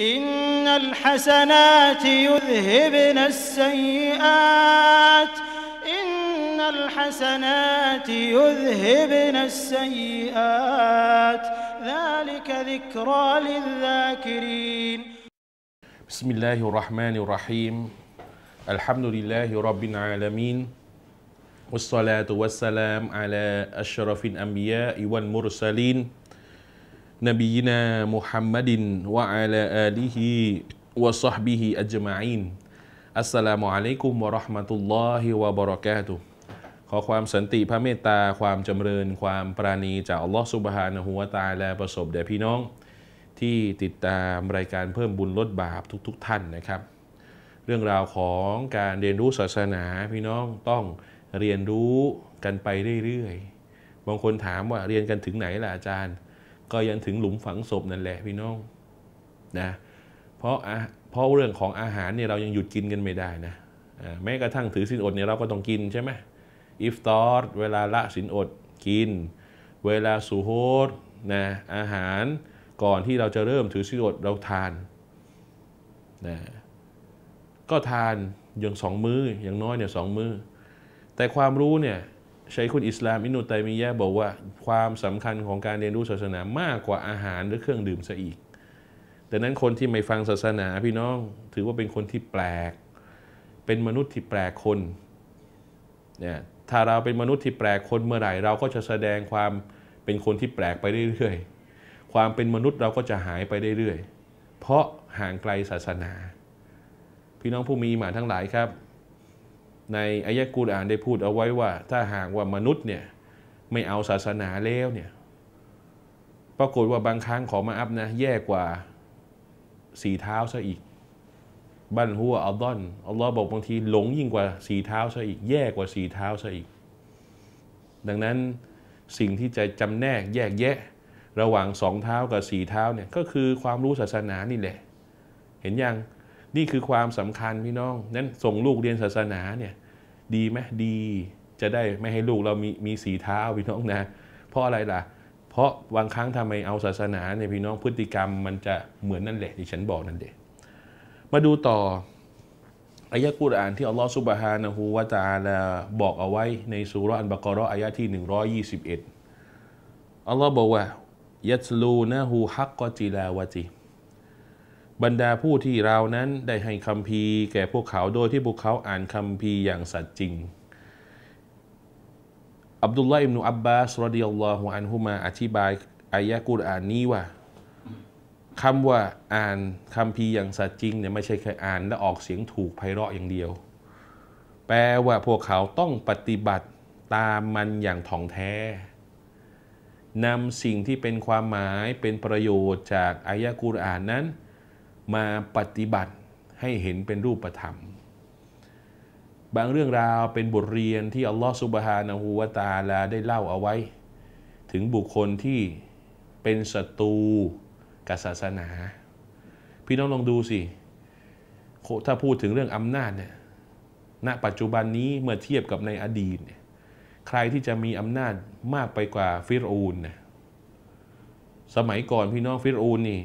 إن الحسنات يذهبن السيئات إن الحسنات يذهبن السيئات ذلك ذكرى للذاكرين بسم الله الرحمن الرحيم الحمد لله رب العالمين والصلاة والسلام على أشرف الأنبياء والمرسلين นบีนามุฮัมมัดินวะอาลาอาลีฮิวะซอฮบิฮิอัจมาอินอัสสลามุอะลัยกุมวะราะห์มะตุลลอฮิวะบะเราะกาตุขอความสันติพระเมตตา ความจำเริญความปราณีจากอัลลอฮฺสุบฮานะฮูวะตาลาประสบแด่พี่น้อง ที่ติดตามรายการเพิ่มบุญลดบาปทุกๆทท่านนะครับ เรื่องราวของการเรียนรู้ศาสนาพี่น้องต้องเรียนรู้กันไปเรื่อยๆ บางคนถามว่าเรียนกันถึงไหนล่ะอาจารย์ก็ยันถึงหลุมฝังศพนั่นแหละพี่น้องนะเพราะเพราะเรื่องของอาหารเนี่ยเรายังหยุดกินกันไม่ได้นะแม้กระทั่งถือสินอดเนี่ยเราก็ต้องกินใช่ไหมอิฟตอร์เวลาละสินอดกิน เวลาสุโฮดนะอาหารก่อนที่เราจะเริ่มถือสินอดเราทานนะก็ทานอย่างสองมือ้ออย่างน้อยเนี่ยสองมือ้อแต่ความรู้เนี่ยชัยคุณอิสลามอินุตัยมียะบอกว่าความสำคัญของการเรียนรู้ศาสนามากกว่าอาหารหรือเครื่องดื่มซะอีกดังนั้นคนที่ไม่ฟังศาสนาพี่น้องถือว่าเป็นคนที่แปลก เป็นมนุษย์ที่แปลกคนเนี่ยถ้าเราเป็นมนุษย์ที่แปลกคนเมื่อไหร่ เราก็จะแสดงความเป็นคนที่แปลกไปเรื่อยๆความเป็นมนุษย์เราก็จะหายไปเรื่อยๆเพราะห่างไกลศาสนา พี่น้องผู้มีหมาทั้งหลายครับในอายะกูรอ่านได้พูดเอาไว้ว่า ถ้าหากว่ามนุษย์เนี่ย ไม่เอาศาสนาแล้วเนี่ยปรากฏว่าบางครั้งขอมาอัพนะแย่กว่าสีเท้าซะอีก บันหัวอัลดอนอัลลอฮ์บอกบางที หลงยิ่งกว่าสีเท้าซะอีก แย่กว่าสีเท้าซะอีก ดังนั้นสิ่งที่จะจำแนกแยกแยะระหว่างสองเท้ากับสีเท้าเนี่ยก็คือความรู้ศาสนานี่แหละ เห็นยังนี่คือความสำคัญพี่น้อง นั้นส่งลูกเรียนศาสนาเนี่ยดีไหมดีจะได้ไม่ให้ลูกเรามีมีสีเท้าพี่น้องนะ เพราะอะไรล่ะ เพราะบางครั้งทำไมเอาศาสนาเนี่ยพี่น้องพฤติกรรมมันจะเหมือนนั่นแหละที่ฉันบอกนั่นเด็มาดูต่ออายะกุรอาน ที่อัลลอฮฺสุบฮานะฮูวาตาลาบอกเอาไว้ในสุรานบะกรออายะที่ 121อัลลอฮ์บอกว่า ยัตลูนะฮูฮักกอจิลาวะตีบรรดาผู้ที่เรานั้นได้ให้คำพีแก่พวกเขา โดยที่พวกเขาอ่านคำพีอย่างสัตย์จริง อับดุลลาอิมนุอับบาสรดิยัลลอฮุอันฮุมาอธิบายอายะกุรอานนี้ว่าคำว่าอ่านคำพีอย่างสัตย์จริงเนี่ยไม่ใช่แค่อ่านและออกเสียงถูกไพเราะอย่างเดียว แปลว่าพวกเขาต้องปฏิบัติตามมันอย่างถ่องแท้นำสิ่งที่เป็นความหมายเป็นประโยชน์จากอายะกุรอานนั้นมาปฏิบัติให้เห็นเป็นรูปธรรม บางเรื่องราวเป็นบทเรียนที่อัลลอฮฺสุบฮานะฮูวะตาลาได้เล่าเอาไว้ ถึงบุคคลที่เป็นศัตรูกับศาสนา พี่น้องลองดูสิถ้าพูดถึงเรื่องอำนาจเนี่ยณปัจจุบันนี้เมื่อเทียบกับในอดีตเนี่ยใครที่จะมีอำนาจมากไปกว่าฟิรูนเนี่ยสมัยก่อนพี่น้องฟิรูนนี่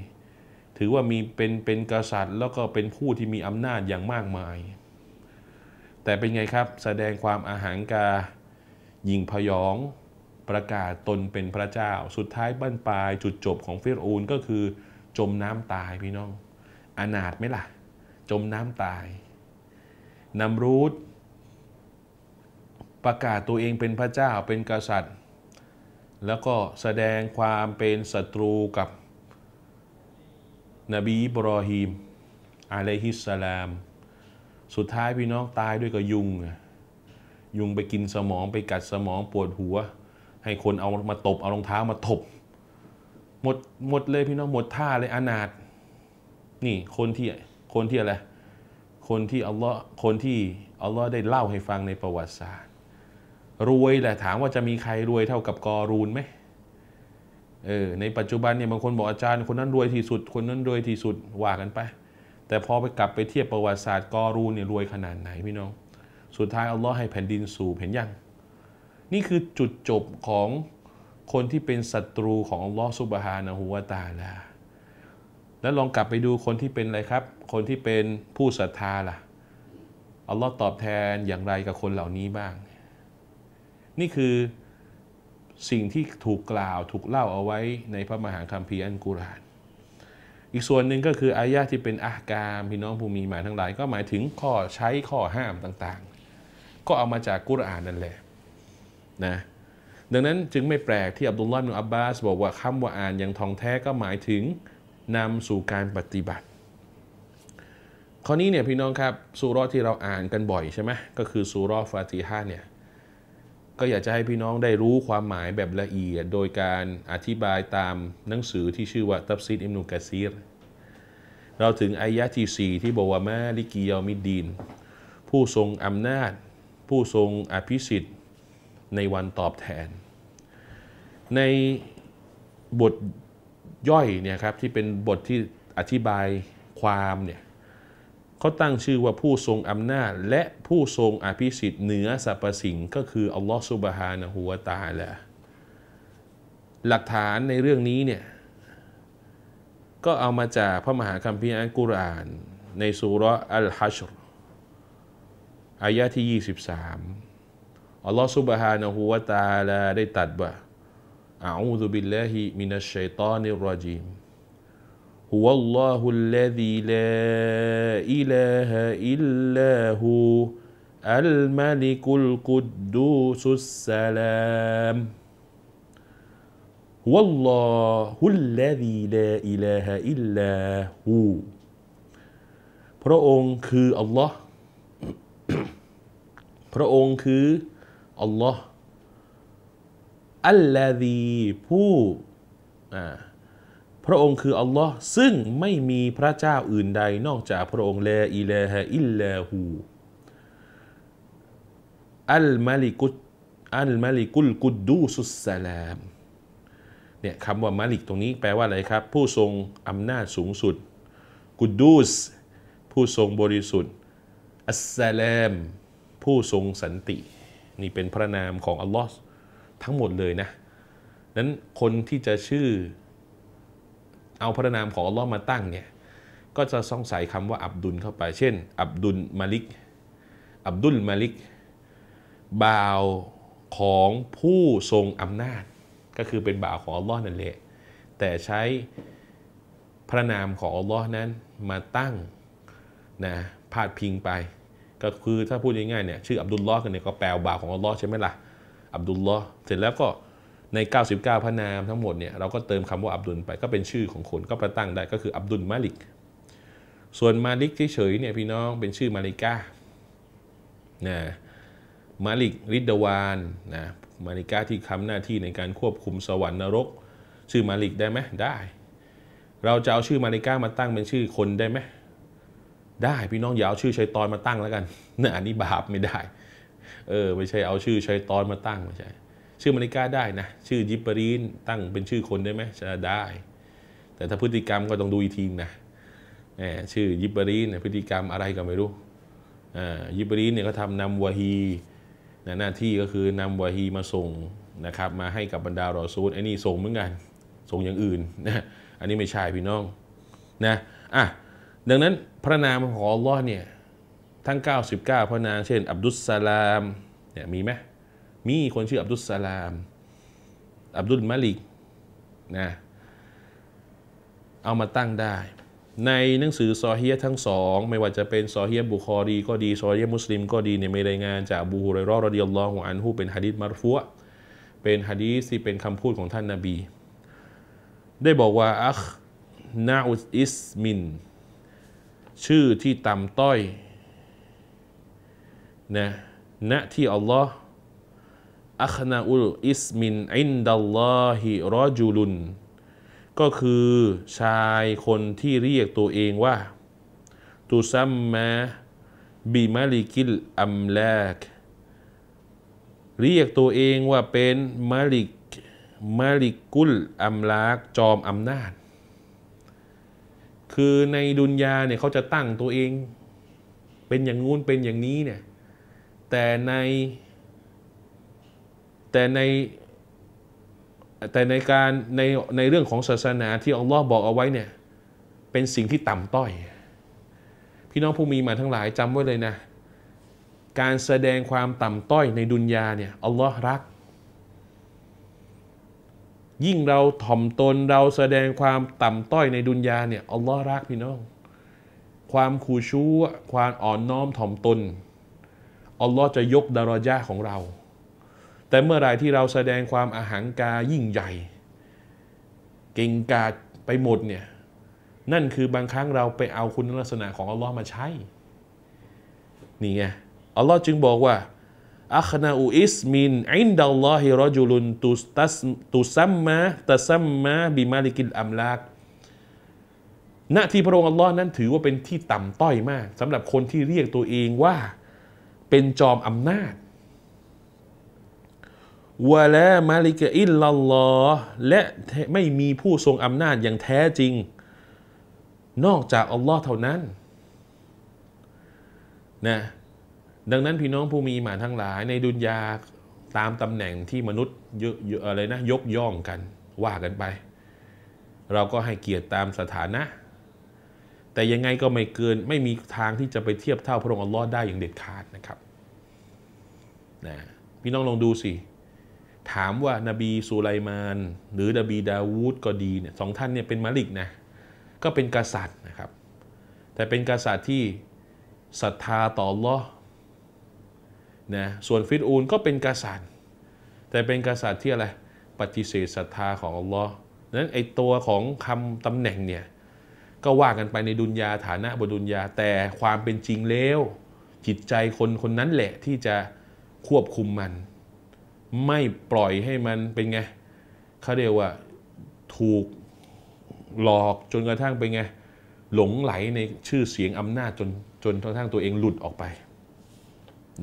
ถือว่ามีเป็นเป็นกษัตริย์แล้วก็เป็นผู้ที่มีอำนาจอย่างมากมาย แต่เป็นไงครับแสดงความอาหางกายิงพยอง ประกาศตนเป็นพระเจ้า สุดท้ายบั้นปลายจุดจบของเฟรอูนก็คือจมน้ำตายพี่น้องอนาถไหมล่ะจมน้ำตายนำรูธประกาศตัวเองเป็นพระเจ้าเป็นกษัตริย์ แล้วก็แสดงความเป็นศัตรูกับนบีอิบรอฮีมอะลัยฮิสสลาม สุดท้ายพี่น้องตายด้วยกับยุง ยุงไปกินสมองไปกัดสมองปวดหัว ให้คนเอามาตบ เอารองเท้ามาถบหมดหมดเลยพี่น้องหมดท่าเลยอนาถนี่คนที่ คนที่อะไร คนที่อัลลอฮ์คนที่อัลลอฮ์ได้เล่าให้ฟังในประวัติศาสตร์ รวยแหละถามว่าจะมีใครรวยเท่ากับกอรูนไหมเออในปัจจุบันเนี่ยบางคนบอกอาจารย์คนนั้นรวยที่สุด คนนั้นรวยที่สุดว่ากันไป แต่พอไปกลับไปเทียบประวัติศาสตร์กอรูเนี่ยรวยขนาดไหนพี่น้อง สุดท้ายอัลลอฮ์ให้แผ่นดินสูบเห็นยัง นี่คือจุดจบของคนที่เป็นศัตรูของอัลลอฮ์สุบฮานะฮูวาตาลา แล้วลองกลับไปดูคนที่เป็นอะไรครับ คนที่เป็นผู้ศรัทธาล่ะอัลลอฮ์ตอบแทนอย่างไรกับคนเหล่านี้บ้าง นี่คือสิ่งที่ถูกกล่าวถูกเล่าเอาไว้ในพระมหาคัมภีร์อันกุราน อีกส่วนหนึ่งก็คืออายะที่เป็นอาการพี่น้องผู้มีหมายทั้งหลาย ก็หมายถึงข้อใช้ข้อห้ามต่างๆ ก็เอามาจากกุรานนั่นแหละนะดังนั้นจึงไม่แปลกที่อับดุลลอฮ์มุอับบาสบอกว่าคำว่าอ่านอย่างทองแท้ก็หมายถึงนำสู่การปฏิบัติข้อนี้เนี่ยพี่น้องครับสุรอที่เราอ่านกันบ่อยใช่ไหมก็คือสุรอฟาติฮะเนี่ยก็อยากจะให้พี่น้องได้รู้ความหมายแบบละเอียด โดยการอธิบายตามหนังสือที่ชื่อว่า ตับซีดอิมนุกะซีรเราถึงอายะที่4ที่บอกว่ามาลิกิยามิดดีน ผู้ทรงอำนาจผู้ทรงอภิสิทธิ์ในวันตอบแทน ในบทย่อยเนี่ยครับ ที่เป็นบทที่อธิบายความเนี่ยเขาตั้งชื่อว่าผู้ทรงอำนาจและผู้ทรงอภิสิทธิ์เหนือสรรพสิ่งก็คืออัลลอฮฺสุบฮานะฮูวะตาละหลักฐานในเรื่องนี้เนี่ย ก็เอามาจากพระมหาคัมภีร์อัลกุรอานในสุรออัลฮัชรอายะที่ 23 อัลลอฮฺสุบฮานะฮูวะตาละได้ตัดว่าอาอูซุบิลลาฮิมินัชชัยตานิรรจีม هو الله الذي لا إله إلا هو الملك القدوس السلام هو الله الذي لا إله إلا هو พระองค์คืออัลลอฮ์พระองค์คืออัลลอฮ์อัลลอฮีผู้อ่าพระองค์คือ อัลลอฮ์ซึ่งไม่มีพระเจ้าอื่นใดนอกจากพระองค์เลอิเลฮอิลลาหูอัลมาลิกุอัลมาลิกุลกุดดูสุสสลามเนี่ยคำว่ามาลิกตรงนี้แปลว่าอะไรครับ ผู้ทรงอำนาจสูงสุด กุดดูสผู้ทรงบริสุทธิ์อัสสลามผู้ทรงสันติ นี่เป็นพระนามของอัลลอฮ์ทั้งหมดเลยนะนั้นคนที่จะชื่อเอาพระนามของ อัลลอฮ์มาตั้งเนี่ย ก็จะสงสัยคำว่าอับดุลเข้าไป เช่น อับดุลมาลิก อับดุลมาลิก บ่าวของผู้ทรงอำนาจ ก็คือเป็นบ่าวของอัลลอฮ์นั่นแหละ แต่ใช้พระนามของอัลลอฮ์นั้นมาตั้งนะพาดพิงไป ก็คือถ้าพูดง่ายๆเนี่ย ชื่ออับดุลลอฮ์กันเนี่ยก็แปลบ่าวของอัลลอฮ์ใช่ไหมละ่ะ อับดุลลอฮ์เสร็จแล้วก็ใน 99พระนามทั้งหมดเนี่ยเราก็เติมคำว่าอับดุล ไปก็เป็นชื่อของคน ก็ประตั้งได้ก็คืออับดุลมาลิกส่วนมาลิกที่เฉยเนี่ย พี่น้องเป็นชื่อมาลิกานะมาลิกริดวานนะมาลิกาที่ทำหน้าที่ในการควบคุมสวรรค์นรก ชื่อมาลิกได้ไหมได้ เราจะเอาชื่อมาลิกามาตั้งเป็นชื่อคนได้ไหม ได้พี่น้องอย่าเอาชื่อชัยตอนมาตั้งแล้วกันนะอันนี้บาปไม่ได้ เออไม่ใช่เอาชื่อชัยตอนมาตั้งไม่ใช่ชื่อมาริกาได้นะชื่อยิปปรีนตั้งเป็นชื่อคนได้ไหมจะได้ แต่ถ้าพฤติกรรมก็ต้องดูอีกทีนะชื่อยิปปรีนพฤติกรรมอะไรก็ไม่รู้ยิปปรีนเนี่ยเขาทำนำวะฮีหน้าที่ก็คือนำวะฮีมาส่งนะครับ มาให้กับบรรดารอซูลไอ้นี่ส่งเหมือนกัน ส่งอย่างอื่นนะอันนี้ไม่ใช่พี่น้องนะอ่ะดังนั้นพระนามของอัลลอฮ์เนี่ย ทั้ง 99 พระนามเช่น อับดุสสลามเนี่ยมีไหมมีคนชื่ออับดุลสลาม อับดุลมาลิกนะเอามาตั้งได้ ในหนังสือ ซอฮียทั้งสอง ไม่ว่าจะเป็น ซอฮียบุคอรีก็ดี ซอฮียมุสลิมก็ดีเนี่ยมีรายงานจาก บูฮุไรรอรดิยัลลอฮุอันฮูเป็นฮะดีษมารฟัวเป็นฮะดีษที่เป็นคำพูดของท่านนาบี ได้บอกว่าอัค นาอุอิสมิน ชื่อที่ต่ำต้อย นะณนะที่อัลลอฮ์อัคนาอุลอิสมินอินดัลลอฮิรอจูลุนก็คือชายคนที่เรียกตัวเองว่าตุซัมมะบิมาลิกิลอัมลากเรียกตัวเองว่าเป็นมาลิกมาลิกุลอัมลากจอมอำนาจ คือในดุนยาเนี่ยเขาจะตั้งตัวเอง เป็นอย่างงู้นเป็นอย่างนี้เนี่ย แต่ในแต่ในแต่ในการในในเรื่องของศาสนาที่อัลลอฮ์บอกเอาไว้เนี่ยเป็นสิ่งที่ต่ำต้อย พี่น้องผู้มีมาทั้งหลายจำไว้เลยนะ การแสดงความต่ำต้อยในดุนยาเนี่ยอัลลอฮ์รัก ยิ่งเราถ่อมตนเราแสดงความต่ำต้อยในดุนยาเนี่ยอัลลอฮ์รักพี่น้องความขู่ชูความอ่อนน้อมถ่อมตนอัลลอฮ์จะยกดารายาของเราแต่เมื่อไรที่เราแสดงความอาหังกายิ่งใหญ่ เก่งกาจไปหมดเนี่ยนั่นคือบางครั้งเราไปเอาคุณลักษณะของอัลลอฮ์มาใช้ นี่ไงอัลลอฮ์จึงบอกว่า อัคนาอูอิสมินอินดัลลอฮิรอจุลุนตุสตัสมมาตัซัมมาบิมาลิกิลอัมลากณที่พระองค์อัลลอฮ์นั้นถือว่าเป็นที่ต่ำต้อยมากสำหรับคนที่เรียกตัวเองว่าเป็นจอมอำนาจวะละมาลิกอิลลัลลอฮและไม่มีผู้ทรงอำนาจอย่างแท้จริง นอกจากอัลลอฮ์เท่านั้นนะดังนั้นพี่น้องผู้มีหมาทั้งหลายในดุนยาตามตำแหน่งที่มนุษย์เยอะอะไรนะยกย่องกันว่ากันไป เราก็ให้เกียรติตามสถานะ แต่ยังไงก็ไม่เกินไม่มีทางที่จะไปเทียบเท่าพระองค์อัลลอฮ์ได้อย่างเด็ดขาดนะครับนะพี่น้องลองดูสิถามว่านบีสุไลมาน หรือนบีดาวูด ก็ดีเนี่ยสองท่านเนี่ยเป็นมาลิก นะ ก็เป็นกษัตริย์นะครับ แต่เป็นกษัตริย์ที่ศรัทธาต่อลอนะส่วนฟิตรูนก็เป็นกษัตริย์ แต่เป็นกษัตริย์ที่อะไรปฏิเสธศรัทธาของอัลลอฮ์นั้นไอตัวของคำตำแหน่ง เนี่ย ก็ว่ากันไปในดุนยาฐานะบนดุนยาแต่ความเป็นจริงแล้ว จิตใจคนคนนั้นแหละที่จะควบคุมมันไม่ปล่อยให้มันเป็นไงเขาเรียกว่าถูกหลอกจนกระทั่งเป็นไง หลงไหลในชื่อเสียงอำนาจจนจนกระทั่งตัวเองหลุดออกไป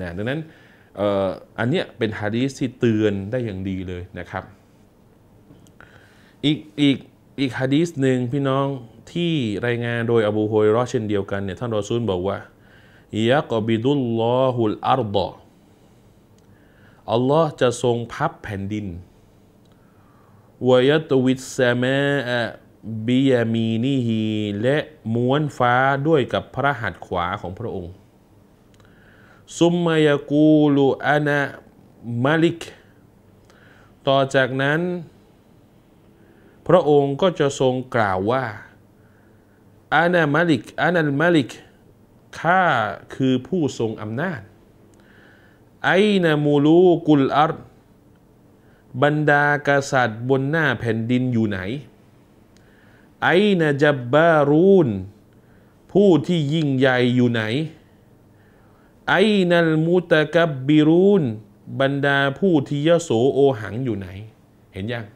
นะดังนั้นอันเนี้ยเป็นฮะดีสที่เตือนได้อย่างดีเลยนะครับ อีกอีกอีกฮะดีสหนึ่งพี่น้องที่รายงานโดยอบูฮุยรอเช่นเดียวกันเนี่ยท่านรอซูลบอกว่ายะกบิดุลลอฮุลอารดออัลลอฮ์จะทรงพับแผ่นดินวยตวิสเมะบิยามีนีฮีและม้วนฟ้าด้วยกับพระหัตถ์ขวาของพระองค์ซุมมายกูลูอานะมาลิก ต่อจากนั้น พระองค์ก็จะทรงกล่าวว่าอานะมาลิกอานัลมาลิกข้าคือผู้ทรงอำนาจไอนามูลูกุลอัรบรรดากษัตริย์บนหน้าแผ่นดินอยู่ไหน ไอนาจับบารูนผู้ที่ยิ่งใหญ่อยู่ไหน ไอนัลมุตะกับบิรูนบรรดาผู้ที่ยโสโอหังอยู่ไหน เห็นยัง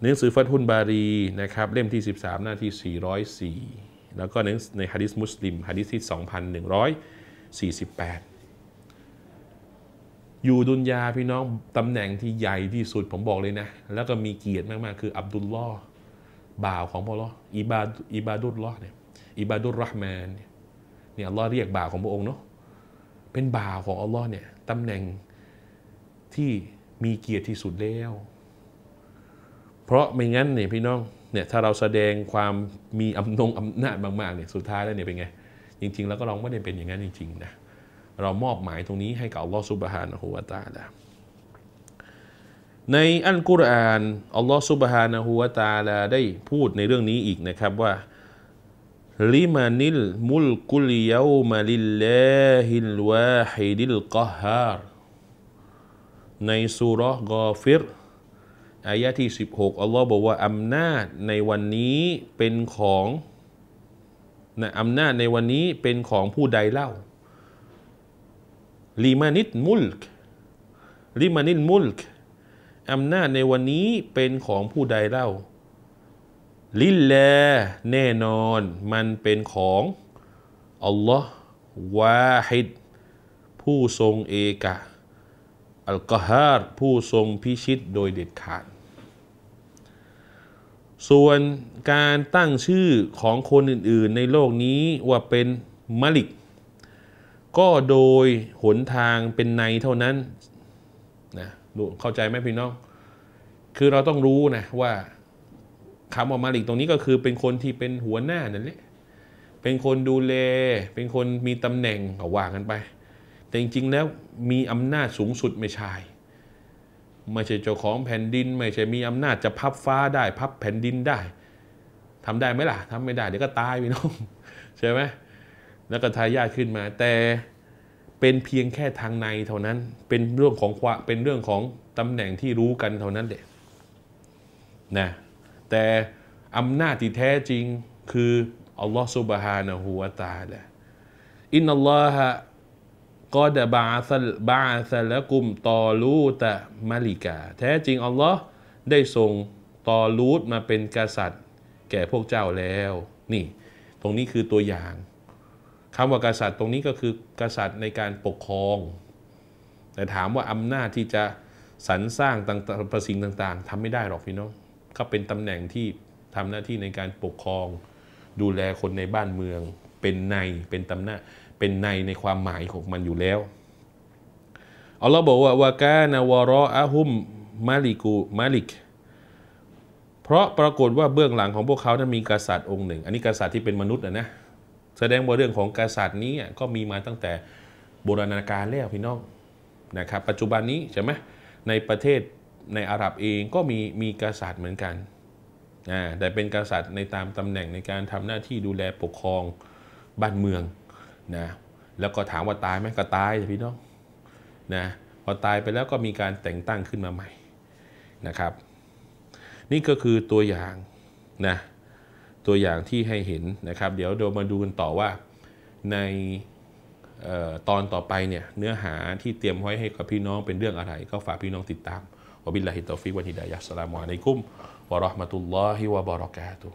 หนังสือฟัตฮุนบารีนะครับเล่มที่ 13 หน้าที่ 404 แล้วก็ในฮะดิษมุสลิมฮะดิษที่ 2148อยู่ดุนยาพี่น้องตำแหน่งที่ใหญ่ที่สุดผมบอกเลยนะ แล้วก็มีเกียรติมากๆคืออับดุลลอฮ์บ่าวของพระลออิบาอิบาดุลลอฮ์เนี่ยอิบาดุลรห์แมนเนี่ยอัลลอฮ์เรียกบ่าวของพระองค์เนาะเป็นบ่าวของอัลลอฮ์เนี่ยตำแหน่งที่มีเกียรติที่สุดแล้วเพราะไม่งั้นเนี่ยพี่น้องเนี่ยถ้าเราแสดงความมีอำนงอำนาจมากๆเนี่ยสุดท้ายแล้วเนี่ยเป็นไงจริงๆแล้วก็เราไม่ได้เป็นอย่างนั้นจริงๆนะเรามอบหมายตรงนี้ให้กับอัลลอฮฺซุบฮานะฮูวาตาลา ในอัลกุรอานอัลลอฮฺซุบฮานะฮูวาตาลา ได้พูดในเรื่องนี้อีกนะครับว่าลิมานิล มุลกุลยาวมาลิลลาฮิลวาฮิดิลกอฮาร์ ในสุรกอฟิรอายะที่ 16อัลลอฮ์บอกว่าอำนาจในวันนี้เป็นของนะอำนาจในวันนี้เป็นของผู้ใดเล่าลิมานิตมุลกลิมานิตมุลกอำนาจในวันนี้เป็นของผู้ใดเล่า ลิลแลแน่นอนมันเป็นของ อัลลอฮ์วาฮิดผู้ทรงเอกะ อัลกฮาร์ผู้ทรงพิชิตโดยเด็ดขาด ส่วนการตั้งชื่อของคนอื่นๆ ในโลกนี้ว่าเป็นมลิกก็โดย หนทางเป็นในเท่านั้นนะเข้าใจไหมพี่น้องคือเราต้องรู้นะว่าคำออกมาอีกตรงนี้ก็คือเป็นคนที่เป็นหัวหน้านั่นแหละเป็นคนดูแลเป็นคนมีตำแหน่งก็ว่ากันไป แต่จริง ๆ แล้วมีอำนาจสูงสุดไม่ใช่ไม่ใช่เจ้าของแผ่นดิน ไม่ใช่มีอำนาจจะพับฟ้าได้ พับแผ่นดินได้ทำได้ไหมล่ะทำไม่ได้เดี๋ยวก็ตายพี่น้องใช่ไหมแล้วก็ทายาทขึ้นมาแต่เป็นเพียงแค่ทางในเท่านั้นเป็นเรื่องของควาเป็นเรื่องของตำแหน่งที่รู้กันเท่านั้นแหละนะแต่อำนาจที่แท้จริงคืออัลลอฮฺซุบฮานะฮูวาตาละอินนัลลอฮะก็ดะบาสลบาสละกุมตอลูตะมาลิกา แท้จริงอัลลอฮ์ได้ทรงตอลูตมาเป็นกษัตริย์ แก่พวกเจ้าแล้ว นี่ ตรงนี้คือตัวอย่างคำว่ากษัตริย์ตรงนี้ก็คือกษัตริย์ในการปกครอง แต่ถามว่าอำนาจที่จะสรรสร้างต่างๆประสิ่งต่าง ๆทำไม่ได้หรอกพี่น้อง ก็เป็นตำแหน่งที่ทำหน้าที่ในการปกครอง ดูแลคนในบ้านเมือง เป็นในเป็นตำหน้าเป็นในในความหมายของมันอยู่แล้วอัลลอฮ์บอกว่าวากานาวรออะฮุม มาลิกูมาลิก เพราะปรากฏว่าเบื้องหลังของพวกเขานั้นมีกษัตริย์องค์หนึ่ง อันนี้กษัตริย์ที่เป็นมนุษย์นะนะแสดงว่าเรื่องของกษัตริย์นี้ก็มีมาตั้งแต่โบราณกาลแล้วพี่น้องนะครับ ปัจจุบันนี้ใช่ไหมในประเทศในอาหรับเองก็มีมีกษัตริย์เหมือนกันนะแต่เป็นกษัตริย์ในตามตำแหน่งในการทำหน้าที่ดูแลปกครองบ้านเมืองนะแล้วก็ถามว่าตายไหมก็ตายพี่น้องนะพอตายไปแล้วก็มีการแต่งตั้งขึ้นมาใหม่นะครับ นี่ก็คือตัวอย่างนะตัวอย่างที่ให้เห็นนะครับเดี๋ยวเดี๋ยวมาดูกันต่อว่าในตอนต่อไปเนี่ยเนื้อหาที่เตรียมไว้ให้กับพี่น้องเป็นเรื่องอะไร ก็ฝากพี่น้องติดตามวบิลลาฮิตอฟิกวันฮิดายัสลามุอะลัยกุมวะราะห์มะตุลลอฮิวะบะเราะกาตุ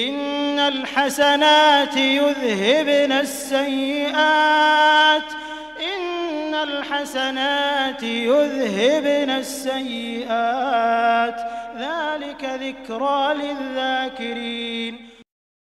อินนัลฮัสนาตยุซฮิบนัสซัยอาตอินนัลฮัสนาตยุซฮิบนัสซัยอาต ذلك ذكرى للذاكرين